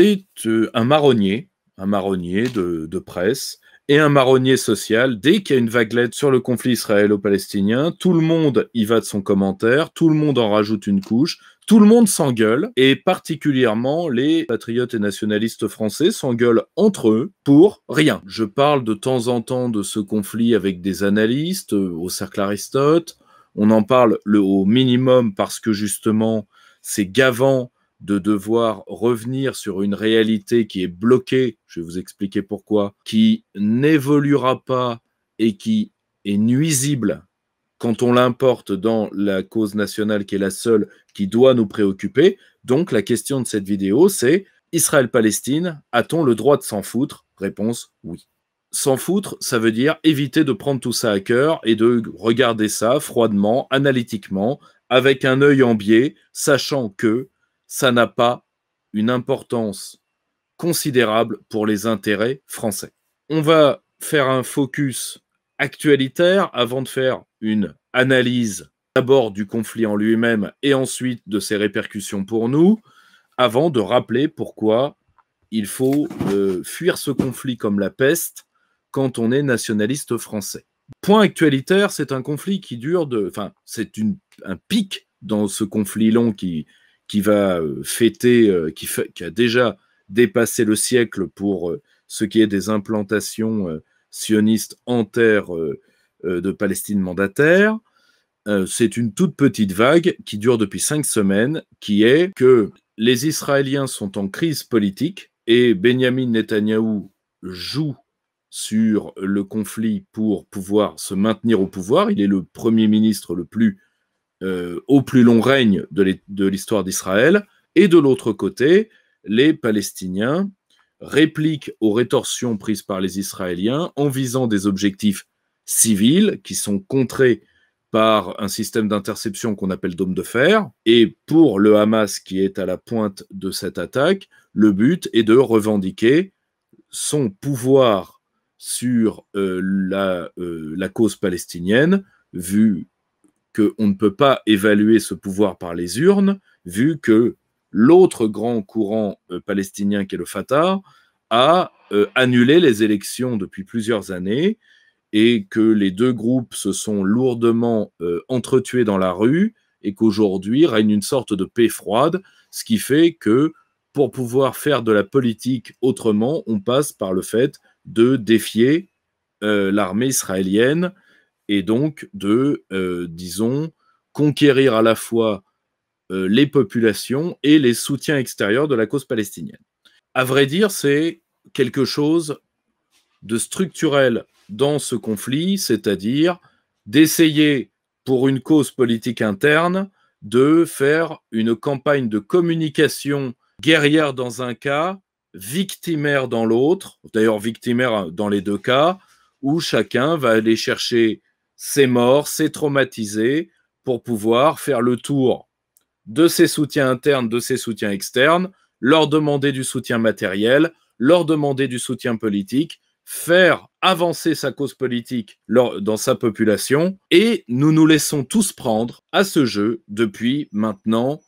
c'est euh, un marronnier, un marronnier de, presse et un marronnier social. Dès qu'il y a une vaguelette sur le conflit israélo-palestinien, tout le monde y va de son commentaire, tout le monde en rajoute une couche, tout le monde s'engueule, et particulièrement les patriotes et nationalistes français s'engueulent entre eux pour rien. Je parle de temps en temps de ce conflit avec des analystes euh, au cercle Aristote, on en parle le, au minimum parce que justement c'est gavant de devoir revenir sur une réalité qui est bloquée, je vais vous expliquer pourquoi, qui n'évoluera pas et qui est nuisible quand on l'importe dans la cause nationale qui est la seule qui doit nous préoccuper. Donc la question de cette vidéo, c'est Israël-Palestine, a-t-on le droit de s'en foutre Réponse oui. S'en foutre, ça veut dire éviter de prendre tout ça à cœur et de regarder ça froidement, analytiquement, avec un œil en biais, sachant que ça n'a pas une importance considérable pour les intérêts français. On va faire un focus actualitaire avant de faire une analyse d'abord du conflit en lui-même et ensuite de ses répercussions pour nous, avant de rappeler pourquoi il faut euh, fuir ce conflit comme la peste quand on est nationaliste français. Point actualitaire, c'est un conflit qui dure de... Enfin, c'est un pic dans ce conflit long qui qui va euh, fêter, euh, qui, a déjà dépassé le siècle pour euh, ce qui est des implantations sionistes en terre de Palestine mandataire. C'est une toute petite vague qui dure depuis cinq semaines, qui est que les Israéliens sont en crise politique et Benjamin Netanyahou joue sur le conflit pour pouvoir se maintenir au pouvoir. Il est le Premier ministre le plus euh, au plus long règne de l'histoire d'Israël, et de l'autre côté, les Palestiniens répliquent aux rétorsions prises par les Israéliens en visant des objectifs civils qui sont contrés par un système d'interception qu'on appelle dôme de fer. Et pour le Hamas qui est à la pointe de cette attaque, le but est de revendiquer son pouvoir sur euh, la, euh, la, cause palestinienne, vu qu'on ne peut pas évaluer ce pouvoir par les urnes, vu que l'autre grand courant euh, palestinien qui est le Fatah a euh, annulé les élections depuis plusieurs années et que les deux groupes se sont lourdement euh, entretués dans la rue et qu'aujourd'hui règne une sorte de paix froide, ce qui fait que pour pouvoir faire de la politique autrement, on passe par le fait de défier l'armée israélienne et donc de, euh, disons, conquérir à la fois euh, les populations et les soutiens extérieurs de la cause palestinienne. À vrai dire, c'est quelque chose de structurel dans ce conflit, c'est-à-dire d'essayer pour une cause politique interne de faire une campagne de communication guerrière dans un cas, victimaire dans l'autre, d'ailleurs victimaire dans les deux cas, où chacun va aller chercher c'est mort, c'est traumatisé, pour pouvoir faire le tour de ses soutiens internes, de ses soutiens externes, leur demander du soutien matériel, leur demander du soutien politique, faire avancer sa cause politique dans sa population, et nous nous laissons tous prendre à ce jeu depuis maintenant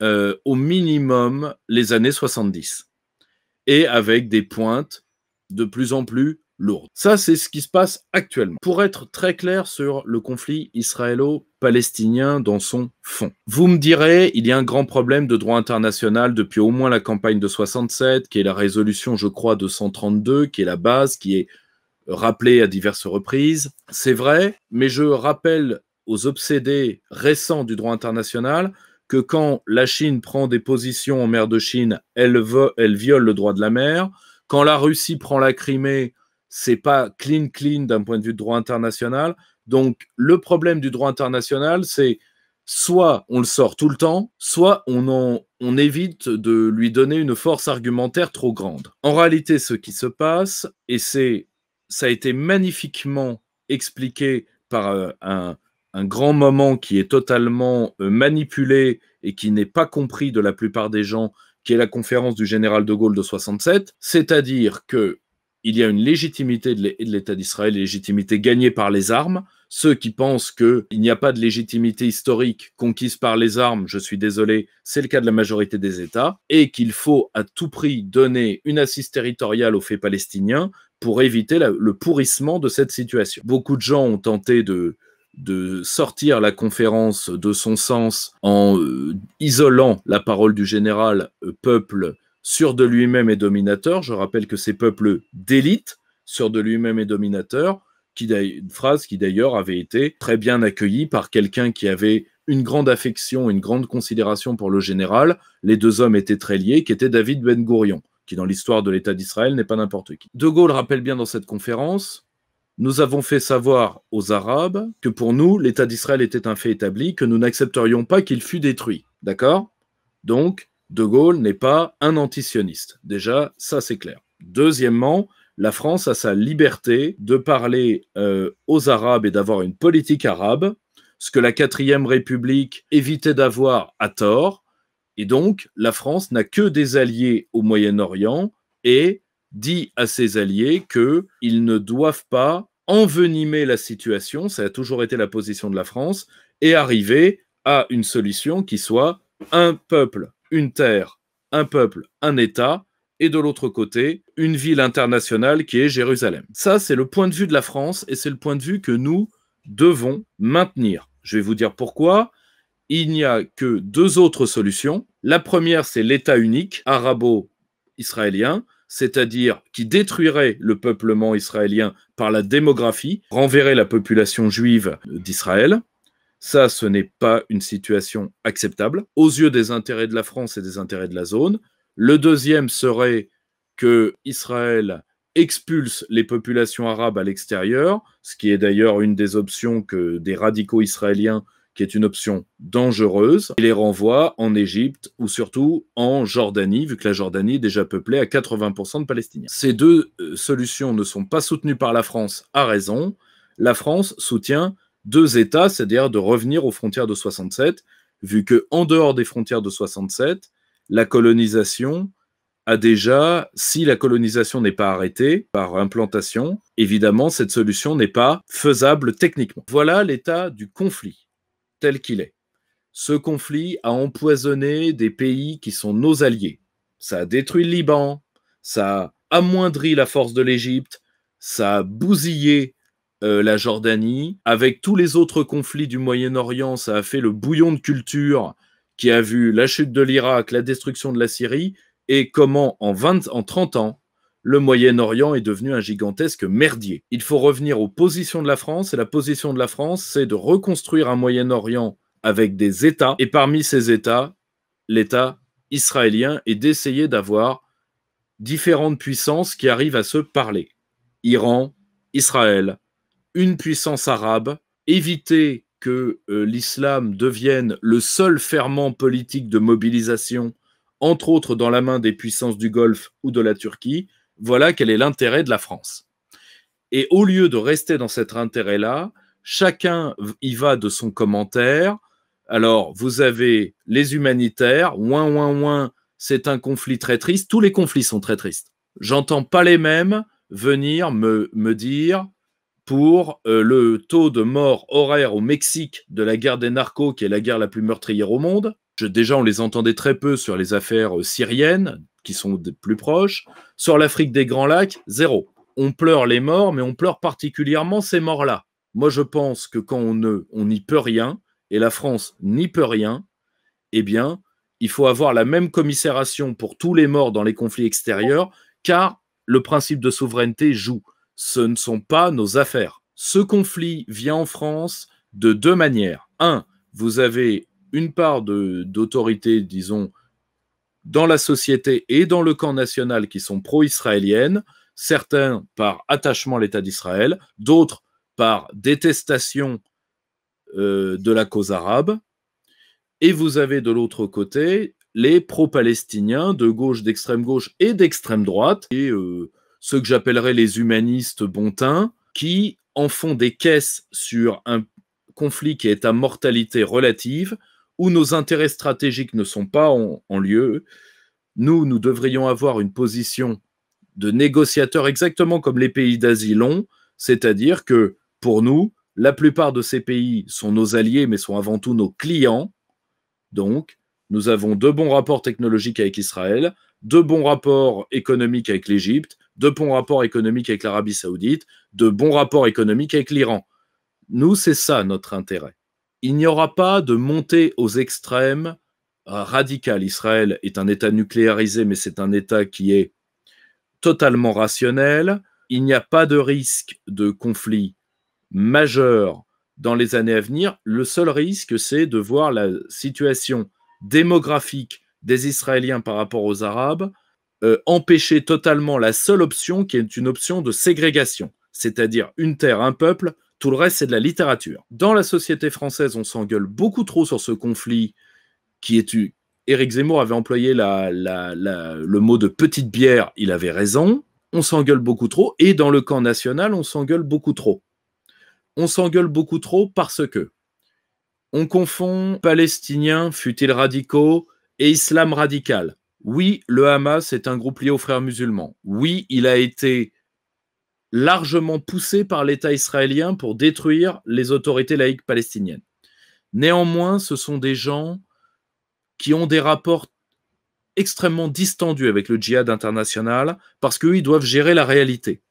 euh, au minimum les années 70, et avec des pointes de plus en plus ça, c'est ce qui se passe actuellement. Pour être très clair sur le conflit israélo-palestinien dans son fond, vous me direz, il y a un grand problème de droit international depuis au moins la campagne de 67, qui est la résolution, je crois, de 132, qui est la base, qui est rappelée à diverses reprises. C'est vrai, mais je rappelle aux obsédés récents du droit international que quand la Chine prend des positions en mer de Chine, elle, veut, elle viole le droit de la mer. Quand la Russie prend la Crimée, c'est pas clean clean d'un point de vue de droit international. Donc le problème du droit international, c'est soit on le sort tout le temps, soit on, on évite de lui donner une force argumentaire trop grande. En réalité, ce qui se passe, et c'est ça a été magnifiquement expliqué par euh, un, un grand moment qui est totalement euh, manipulé et qui n'est pas compris de la plupart des gens, qui est la conférence du général de Gaulle de 67, c'est-à-dire que il y a une légitimité de l'État d'Israël, légitimité gagnée par les armes. Ceux qui pensent qu'il n'y a pas de légitimité historique conquise par les armes, je suis désolé, c'est le cas de la majorité des États, et qu'il faut à tout prix donner une assise territoriale aux faits palestiniens pour éviter le pourrissement de cette situation. Beaucoup de gens ont tenté de, sortir la conférence de son sens en euh, isolant la parole du général euh, peuple peuple sûr de lui-même et dominateur. Je rappelle que ces peuples d'élite, sûr de lui-même et dominateur, qui, une phrase qui d'ailleurs avait été très bien accueillie par quelqu'un qui avait une grande affection, une grande considération pour le général. Les deux hommes étaient très liés, qui était David Ben Gourion, qui dans l'histoire de l'État d'Israël n'est pas n'importe qui. De Gaulle rappelle bien dans cette conférence nous avons fait savoir aux Arabes que pour nous, l'État d'Israël était un fait établi, que nous n'accepterions pas qu'il fût détruit. D'accord Donc, de Gaulle n'est pas un antisioniste. Déjà, ça c'est clair. Deuxièmement, la France a sa liberté de parler euh, aux Arabes et d'avoir une politique arabe, ce que la quatrième République évitait d'avoir à tort. Et donc, la France n'a que des alliés au Moyen-Orient et dit à ses alliés qu'ils ne doivent pas envenimer la situation, ça a toujours été la position de la France, et arriver à une solution qui soit un peuple une terre, un peuple, un État, et de l'autre côté, une ville internationale qui est Jérusalem. Ça, c'est le point de vue de la France et c'est le point de vue que nous devons maintenir. Je vais vous dire pourquoi. Il n'y a que deux autres solutions. La première, c'est l'État unique arabo-israélien, c'est-à-dire qui détruirait le peuplement israélien par la démographie, renverrait la population juive d'Israël. Ça, ce n'est pas une situation acceptable aux yeux des intérêts de la France et des intérêts de la zone. Le deuxième serait que Israël expulse les populations arabes à l'extérieur, ce qui est d'ailleurs une des options que des radicaux israéliens, qui est une option dangereuse, et les renvoie en Égypte ou surtout en Jordanie, vu que la Jordanie est déjà peuplée à 80% de Palestiniens. Ces deux euh, solutions ne sont pas soutenues par la France à raison. La France soutient deux États, c'est-à-dire de revenir aux frontières de 67, vu que en dehors des frontières de 67, la colonisation a déjà, si la colonisation n'est pas arrêtée par implantation, évidemment, cette solution n'est pas faisable techniquement. Voilà l'état du conflit tel qu'il est. Ce conflit a empoisonné des pays qui sont nos alliés. Ça a détruit le Liban, ça a amoindri la force de l'Égypte, ça a bousillé euh, la Jordanie. Avec tous les autres conflits du Moyen-Orient, ça a fait le bouillon de culture qui a vu la chute de l'Irak, la destruction de la Syrie, et comment en, en 30 ans, le Moyen-Orient est devenu un gigantesque merdier. Il faut revenir aux positions de la France, et la position de la France, c'est de reconstruire un Moyen-Orient avec des États, et parmi ces États, l'État israélien, et d'essayer d'avoir différentes puissances qui arrivent à se parler. Iran, Israël, une puissance arabe, éviter que euh, l'islam devienne le seul ferment politique de mobilisation, entre autres dans la main des puissances du Golfe ou de la Turquie, voilà quel est l'intérêt de la France. Et au lieu de rester dans cet intérêt-là, chacun y va de son commentaire. Alors, vous avez les humanitaires, ouin, ouin, ouin, c'est un conflit très triste. Tous les conflits sont très tristes. J'entends pas les mêmes venir me, me dire pour euh, le taux de mort horaire au Mexique de la guerre des narcos, qui est la guerre la plus meurtrière au monde. déjà, on les entendait très peu sur les affaires euh, syriennes, qui sont des plus proches. Sur l'Afrique des Grands Lacs, zéro. On pleure les morts, mais on pleure particulièrement ces morts-là. Moi, je pense que quand on n'y on peut rien, et la France n'y peut rien, eh bien, il faut avoir la même commisération pour tous les morts dans les conflits extérieurs, car le principe de souveraineté joue ce ne sont pas nos affaires. Ce conflit vient en France de deux manières. Un, vous avez une part d'autorité, disons, dans la société et dans le camp national qui sont pro-israéliennes, certains par attachement à l'État d'Israël, d'autres par détestation euh, de la cause arabe, et vous avez de l'autre côté les pro-palestiniens de gauche, d'extrême gauche et d'extrême droite, et euh, ceux que j'appellerais les humanistes bontins, qui en font des caisses sur un conflit qui est à mortalité relative, où nos intérêts stratégiques ne sont pas en, lieu. Nous, nous devrions avoir une position de négociateur exactement comme les pays d'Asie l'ont, c'est-à-dire que pour nous, la plupart de ces pays sont nos alliés, mais sont avant tout nos clients. Donc, nous avons de bons rapports technologiques avec Israël, de bons rapports économiques avec l'Égypte, de bons rapports économiques avec l'Arabie saoudite, de bons rapports économiques avec l'Iran. Nous, c'est ça notre intérêt. Il n'y aura pas de montée aux extrêmes euh, radicales. Israël est un État nucléarisé, mais c'est un État qui est totalement rationnel. Il n'y a pas de risque de conflit majeur dans les années à venir. Le seul risque, c'est de voir la situation démographique des Israéliens par rapport aux Arabes euh, empêcher totalement la seule option qui est une option de ségrégation, c'est-à-dire une terre, un peuple, tout le reste c'est de la littérature. Dans la société française, on s'engueule beaucoup trop sur ce conflit qui est... Eu... Éric Zemmour avait employé le mot de petite bière, il avait raison, on s'engueule beaucoup trop, et dans le camp national, on s'engueule beaucoup trop. On s'engueule beaucoup trop parce que on confond palestiniens, fut radicaux, et islam radical. Oui, le Hamas est un groupe lié aux frères musulmans. Oui, il a été largement poussé par l'État israélien pour détruire les autorités laïques palestiniennes. Néanmoins, ce sont des gens qui ont des rapports extrêmement distendus avec le djihad international parce qu'eux, ils doivent gérer la réalité.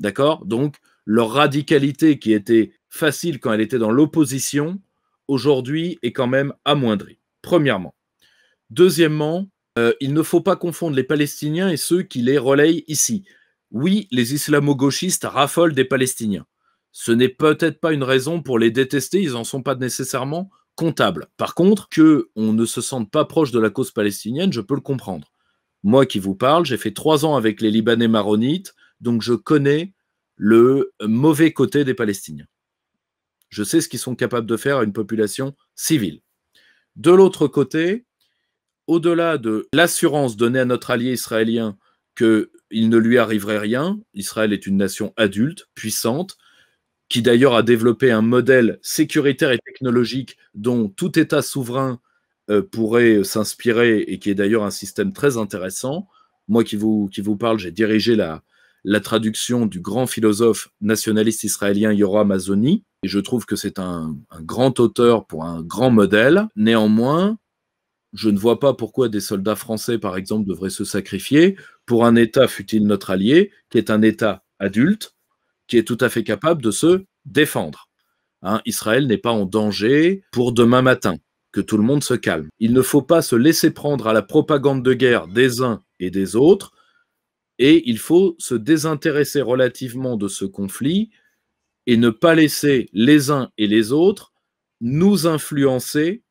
D'accord Donc, leur radicalité qui était facile quand elle était dans l'opposition, aujourd'hui est quand même amoindrie, premièrement. Deuxièmement, euh, il ne faut pas confondre les Palestiniens et ceux qui les relayent ici. Oui, les islamo-gauchistes raffolent des Palestiniens. Ce n'est peut-être pas une raison pour les détester, ils n'en sont pas nécessairement comptables. Par contre, qu'on ne se sente pas proche de la cause palestinienne, je peux le comprendre. Moi qui vous parle, j'ai fait trois ans avec les Libanais maronites, donc je connais le mauvais côté des Palestiniens. Je sais ce qu'ils sont capables de faire à une population civile. De l'autre côté, au-delà de l'assurance donnée à notre allié israélien qu'il ne lui arriverait rien, Israël est une nation adulte, puissante, qui d'ailleurs a développé un modèle sécuritaire et technologique dont tout État souverain euh, pourrait s'inspirer et qui est d'ailleurs un système très intéressant. Moi qui vous, qui vous parle, j'ai dirigé la, la traduction du grand philosophe nationaliste israélien Yoram Azoni, et je trouve que c'est un grand auteur pour un grand modèle. Néanmoins, je ne vois pas pourquoi des soldats français, par exemple, devraient se sacrifier pour un État, fut-il notre allié, qui est un État adulte, qui est tout à fait capable de se défendre. Hein, Israël n'est pas en danger pour demain matin, que tout le monde se calme. Il ne faut pas se laisser prendre à la propagande de guerre des uns et des autres, et il faut se désintéresser relativement de ce conflit et ne pas laisser les uns et les autres nous influencer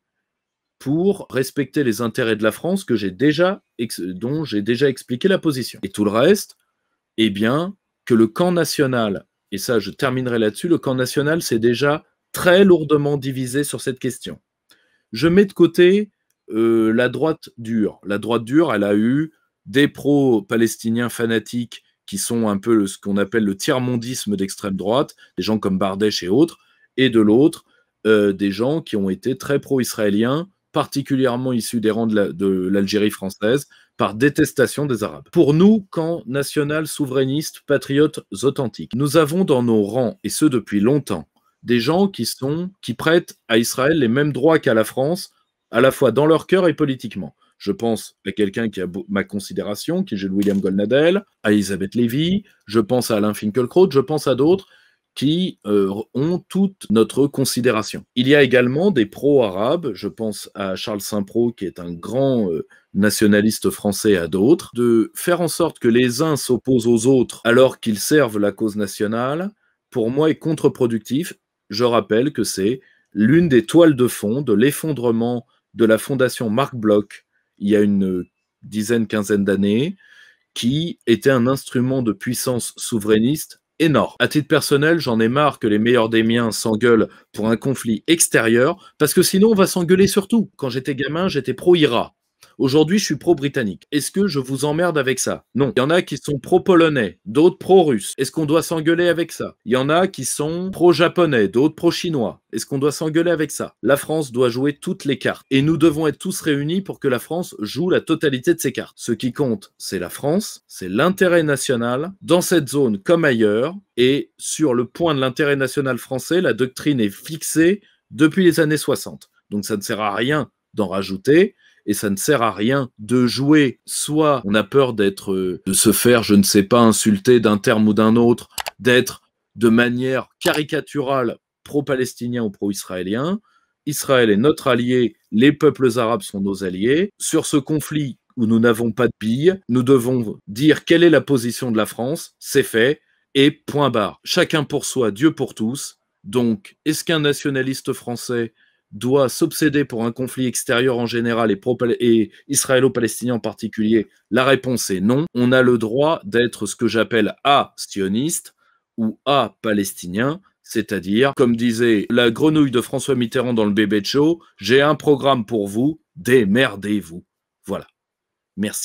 pour respecter les intérêts de la France que j'ai déjà dont j'ai déjà expliqué la position. Et tout le reste, eh bien, que le camp national, et ça je terminerai là-dessus, le camp national s'est déjà très lourdement divisé sur cette question. Je mets de côté euh, la droite dure. La droite dure, elle a eu des pro-palestiniens fanatiques qui sont un peu ce qu'on appelle le tiers-mondisme d'extrême droite, des gens comme Bardèche et autres, et de l'autre, euh, des gens qui ont été très pro-israéliens, particulièrement issus des rangs de l'Algérie française, par détestation des Arabes. Pour nous, camp national, souverainiste, patriotes authentiques, nous avons dans nos rangs, et ce depuis longtemps, des gens qui, sont, qui prêtent à Israël les mêmes droits qu'à la France, à la fois dans leur cœur et politiquement. Je pense à quelqu'un qui a ma considération, qui est Jules William Goldnadel, à Elisabeth Lévy, je pense à Alain Finkielkraut, je pense à d'autres qui euh, ont toute notre considération. Il y a également des pro-arabes, je pense à Charles Saint-Pro, qui est un grand euh, nationaliste français, à d'autres, de faire en sorte que les uns s'opposent aux autres alors qu'ils servent la cause nationale, pour moi est contre-productif. Je rappelle que c'est l'une des toiles de fond de l'effondrement de la fondation Marc Bloch il y a une dizaine, quinzaine d'années, qui était un instrument de puissance souverainiste énorme. À titre personnel, j'en ai marre que les meilleurs des miens s'engueulent pour un conflit extérieur, parce que sinon on va s'engueuler surtout, Quand j'étais gamin, j'étais pro-IRA. Aujourd'hui, je suis pro-britannique. Est-ce que je vous emmerde avec ça Non. Il y en a qui sont pro-polonais, d'autres pro-russes. Est-ce qu'on doit s'engueuler avec ça Il y en a qui sont pro-japonais, d'autres pro-chinois. Est-ce qu'on doit s'engueuler avec ça La France doit jouer toutes les cartes. Et nous devons être tous réunis pour que la France joue la totalité de ses cartes. Ce qui compte, c'est la France, c'est l'intérêt national, dans cette zone comme ailleurs. Et sur le point de l'intérêt national français, la doctrine est fixée depuis les années 60. Donc ça ne sert à rien d'en rajouter et ça ne sert à rien de jouer. Soit on a peur d'être, euh, de se faire, je ne sais pas, insulter d'un terme ou d'un autre, d'être de manière caricaturale pro-palestinien ou pro-israélien. Israël est notre allié, les peuples arabes sont nos alliés. Sur ce conflit où nous n'avons pas de billes, nous devons dire quelle est la position de la France, c'est fait, et point barre. Chacun pour soi, Dieu pour tous. Donc, est-ce qu'un nationaliste français doit s'obséder pour un conflit extérieur en général et, israélo-palestinien en particulier La réponse est non. On a le droit d'être ce que j'appelle A sioniste ou A palestinien, c'est-à-dire, comme disait la grenouille de François Mitterrand dans le bébé de show, j'ai un programme pour vous, démerdez-vous. Voilà. Merci.